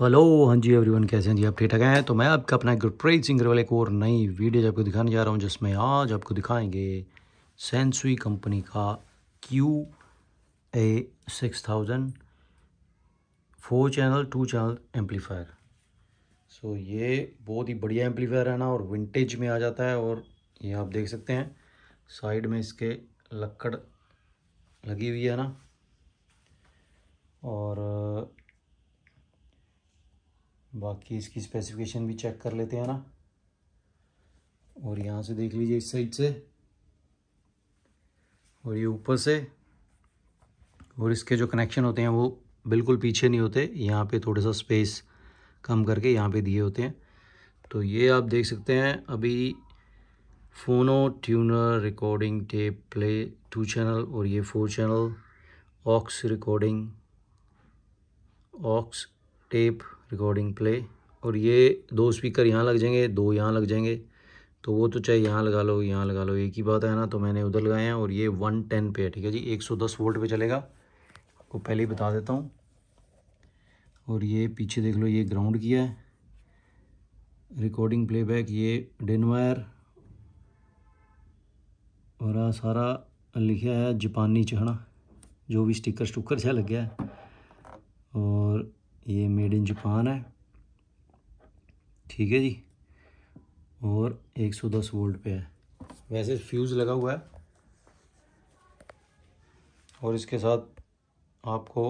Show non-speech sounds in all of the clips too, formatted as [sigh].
hello हाँ जी everyone कैसे हैं जी आप ठीक हैं तो मैं आपका अपना गुरप्रीत सिंह वाले एक और नई वीडियो आपको दिखाने जा रहा हूँ जिसमें आज आपको दिखाएंगे सेंसुई कंपनी का Q A six thousand four channel two channel amplifier so ये बहुत ही बढ़िया एम्पलीफायर है ना और विंटेज में आ जाता है और ये आप देख सकते हैं साइड में इसके लक्कड़ लगी हुई है ना और बाकी इसकी स्पेसिफिकेशन भी चेक कर लेते हैं ना और यहाँ से देख लीजिए इस साइड से और ये ऊपर से और इसके जो कनेक्शन होते हैं वो बिल्कुल पीछे नहीं होते यहाँ पे थोड़ा सा स्पेस कम करके यहाँ पे दिए होते हैं तो ये आप देख सकते हैं अभी phono tuner recording tape play two channel और ये four channel aux recording aux tape recording play और ये दो स्पीकर यहाँ लग जाएंगे दो यहाँ लग जाएंगे तो वो तो चाहे यहाँ लगा लो यहाँ लगा लो एक ही बात है ना तो मैंने उधर लगाए हैं और ये वन टेन पे है ठीक है जी एक सौ दस वोल्ट पे चलेगा आपको पहले ही बता देता हूँ और ये पीछे देख लो ये ग्राउंड किया है रिकॉर्डिंग प्लेबैक ये डेनवायर और आ सारा लिखा है जापानी चढ़ना जो भी स्टिकर स्टुकर से लग गया है और ये मेड इन जापान है ठीक है जी और 110 वोल्ट पे है वैसे फ्यूज़ लगा हुआ है और इसके साथ आपको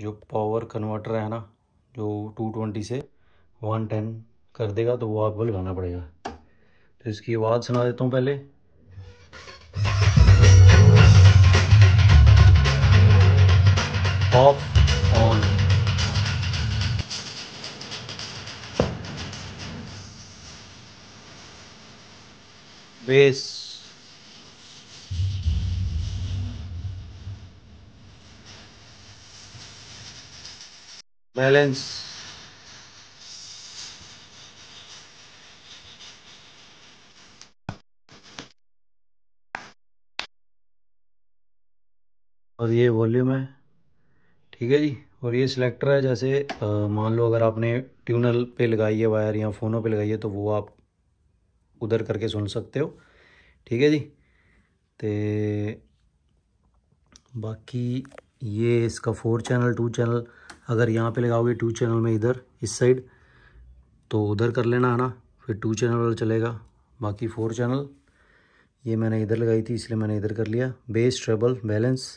जो पावर कन्वर्टर है ना जो 220 से 110 कर देगा तो वो आपको लगाना पड़ेगा तो इसकी आवाज़ सुना देता हूँ पहले ऑफ बेस बैलेंस और ये वॉल्यूम है ठीक है जी और ये सिलेक्टर है जैसे मान लो अगर आपने ट्यूनल पे लगाई है वायर या फ़ोनों पे लगाई है तो वो आप उधर करके सुन सकते हो ठीक है जी तो बाकी ये इसका फोर चैनल टू चैनल अगर यहाँ पे लगाओगे टू चैनल में इधर इस साइड तो उधर कर लेना है ना फिर टू चैनल वाला चलेगा बाकी फोर चैनल ये मैंने इधर लगाई थी इसलिए मैंने इधर कर लिया bass treble balance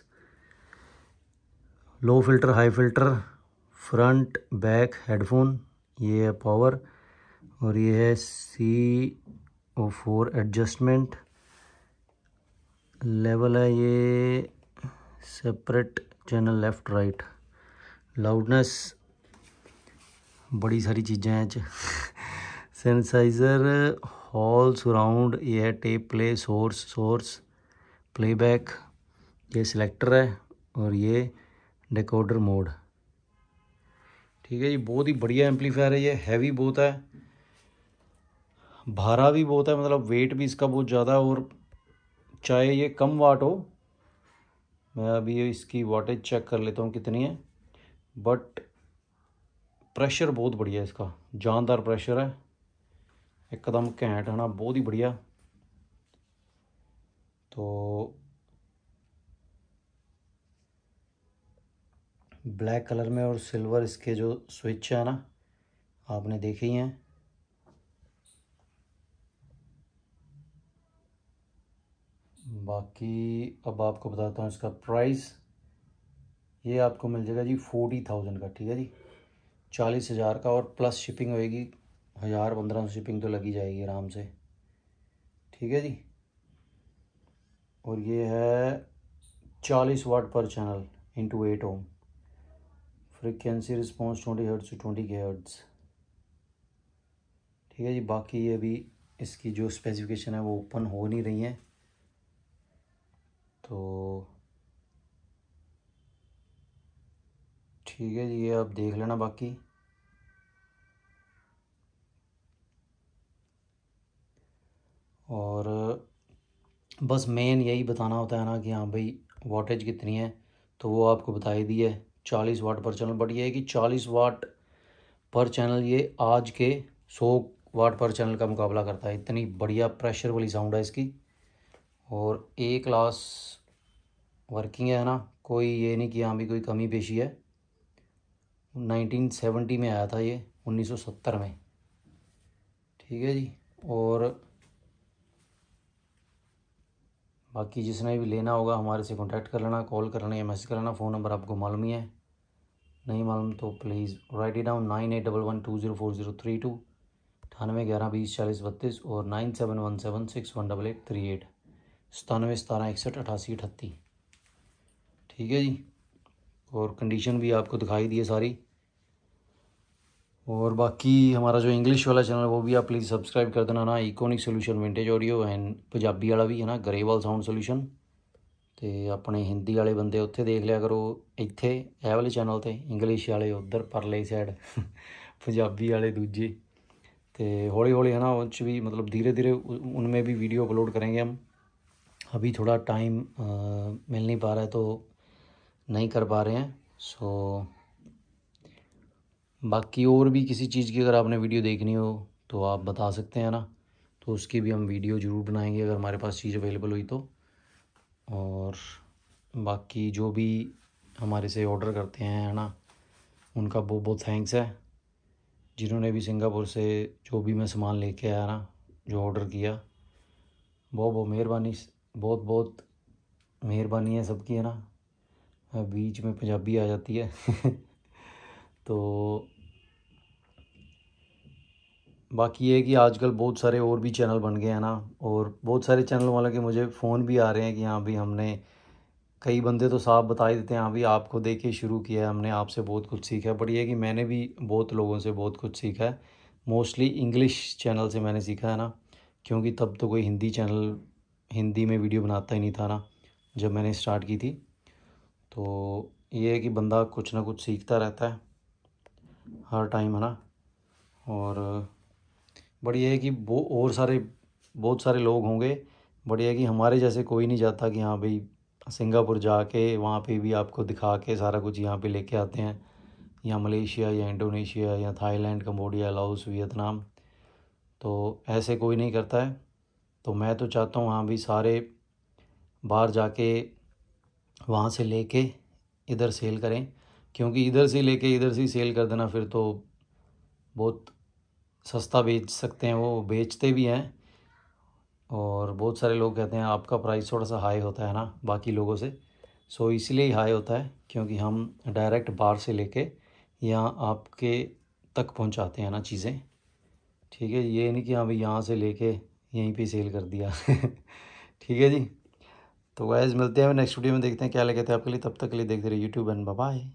low filter high filter front back headphone ये है पावर और ये है सी और फोर एडजस्टमेंट लेवल है ये separate channel left right loudness बड़ी सारी चीज़ें हैं सेंसाइज़र हॉल सराउंड ये है tape play source source playback ये सिलेक्टर है और ये डेकोडर मोड ठीक है ये बहुत ही बढ़िया एम्पलीफायर है ये हैवी बहुत है भारा भी बहुत है मतलब वेट भी इसका बहुत ज़्यादा है और चाहे ये कम वाट हो मैं अभी इसकी वाटेज चेक कर लेता हूँ कितनी है बट प्रेशर बहुत बढ़िया है इसका जानदार प्रेशर है एकदम घेंट है ना बहुत ही बढ़िया तो ब्लैक कलर में और सिल्वर इसके जो स्विच है ना आपने देखे ही हैं बाकी अब आपको बताता हूँ इसका प्राइस ये आपको मिल जाएगा जी फोर्टी थाउजेंड का ठीक है जी चालीस हज़ार का और प्लस शिपिंग होएगी हज़ार पंद्रह सौ शिपिंग तो लगी जाएगी आराम से ठीक है जी और ये है चालीस watt per channel into eight ohm frequency response twenty hertz to twenty K hertz ठीक है जी बाकी अभी इसकी जो स्पेसिफिकेशन है वो ओपन हो नहीं रही हैं तो ठीक है ये आप देख लेना बाकी और बस मेन यही बताना होता है ना कि हाँ भाई वाटेज कितनी है तो वो आपको बता ही दी है चालीस वाट पर चैनल बट ये है कि चालीस वाट पर चैनल ये आज के सौ वाट पर चैनल का मुकाबला करता है इतनी बढ़िया प्रेशर वाली साउंड है इसकी और ए क्लास वर्किंग है ना कोई ये नहीं कि यहाँ भी कोई कमी पेशी है 1970 में आया था ये 1970 में ठीक है जी और बाकी जिसने भी लेना होगा हमारे से कांटेक्ट कर लेना कॉल कर लेना या मैसेज कर लेना फ़ोन नंबर आपको मालूम ही है नहीं मालूम तो please write it down nine eight double one two zero four zero three two अठानवे ग्यारह बीस चालीस बत्तीस और nine seven one seven six one double eight three eight सतानवे सतारह इकसठ अठासी अठत्ती ठीक है जी और कंडीशन भी आपको दिखाई दी है सारी और बाकी हमारा जो इंग्लिश वाला चैनल वो भी आप प्लीज़ सब्सक्राइब कर देना ना iconic solution vintage audio and Punjabi वाला भी है ना ਗਰੇਵਾਲ ਸਾਊਂਡ ਸੋਲੂਸ਼ਨ ਤੇ ਆਪਣੇ ਹਿੰਦੀ ਵਾਲੇ ਬੰਦੇ ਉੱਥੇ ਦੇਖ ਲਿਆ ਕਰੋ ਇੱਥੇ ਇਹ ਵਾਲੇ ਚੈਨਲ ਤੇ ਇੰਗਲਿਸ਼ ਵਾਲੇ ਉਧਰ ਪਰਲੇ ਸਾਈਡ ਪੰਜਾਬੀ ਵਾਲੇ ਦੂਜੇ ਤੇ ਹੌਲੀ हौली ਹੈ ਨਾ ਉਹ ਚ ਵੀ ਮਤਲਬ धीरे धीरे उनमें भी वीडियो अपलोड करेंगे हम अभी थोड़ा टाइम मिल नहीं पा रहा है तो नहीं कर पा रहे हैं सो बाकी और भी किसी चीज़ की अगर आपने वीडियो देखनी हो तो आप बता सकते हैं ना तो उसकी भी हम वीडियो ज़रूर बनाएंगे अगर हमारे पास चीज़ अवेलेबल हुई तो और बाकी जो भी हमारे से ऑर्डर करते हैं है ना उनका बहुत बहुत थैंक्स है जिन्होंने भी सिंगापुर से जो भी मैं सामान लेके आया ना जो ऑर्डर किया बहुत बहुत मेहरबानी बहुत बहुत मेहरबानी है सबकी है ना हाँ, बीच में पंजाबी आ जाती है [laughs] तो बाकी ये है कि आजकल बहुत सारे और भी चैनल बन गए हैं ना और बहुत सारे चैनल वाले के मुझे फ़ोन भी आ रहे हैं कि हाँ भी हमने कई बंदे तो साफ बता ही देते हैं हाँ भी आपको देख के शुरू किया है हमने आपसे बहुत कुछ सीखा है बट ये कि मैंने भी बहुत लोगों से बहुत कुछ सीखा है मोस्टली इंग्लिश चैनल से मैंने सीखा है ना क्योंकि तब तो कोई हिंदी चैनल हिंदी में वीडियो बनाता ही नहीं था ना जब मैंने स्टार्ट की थी तो ये है कि बंदा कुछ ना कुछ सीखता रहता है हर टाइम है ना और बट ये है कि वो और सारे बहुत सारे लोग होंगे बट ये है कि हमारे जैसे कोई नहीं जाता कि हाँ भाई सिंगापुर जाके वहाँ पे भी आपको दिखा के सारा कुछ यहाँ पे लेके आते हैं या मलेशिया या इंडोनेशिया या थाईलैंड कम्बोडिया लाओस वियतनाम तो ऐसे कोई नहीं करता है तो मैं तो चाहता हूँ हाँ भी सारे बाहर जाके वहाँ से लेके इधर सेल करें क्योंकि इधर से लेके इधर से सेल कर देना फिर तो बहुत सस्ता बेच सकते हैं वो बेचते भी हैं और बहुत सारे लोग कहते हैं आपका प्राइस थोड़ा सा हाई होता है ना बाकी लोगों से सो इसलिए ही हाई होता है क्योंकि हम डायरेक्ट बाहर से लेके यहाँ आपके तक पहुँचाते हैं ना चीज़ें ठीक है ये नहीं कि हम हाँ यहाँ से लेके यहीं पे सेल कर दिया [laughs] ठीक है जी तो वाइज मिलते हैं नेक्स्ट वीडियो में देखते हैं क्या लगे थे आपके लिए तब तक के लिए देखते रहिए यूट्यूब एंड बाय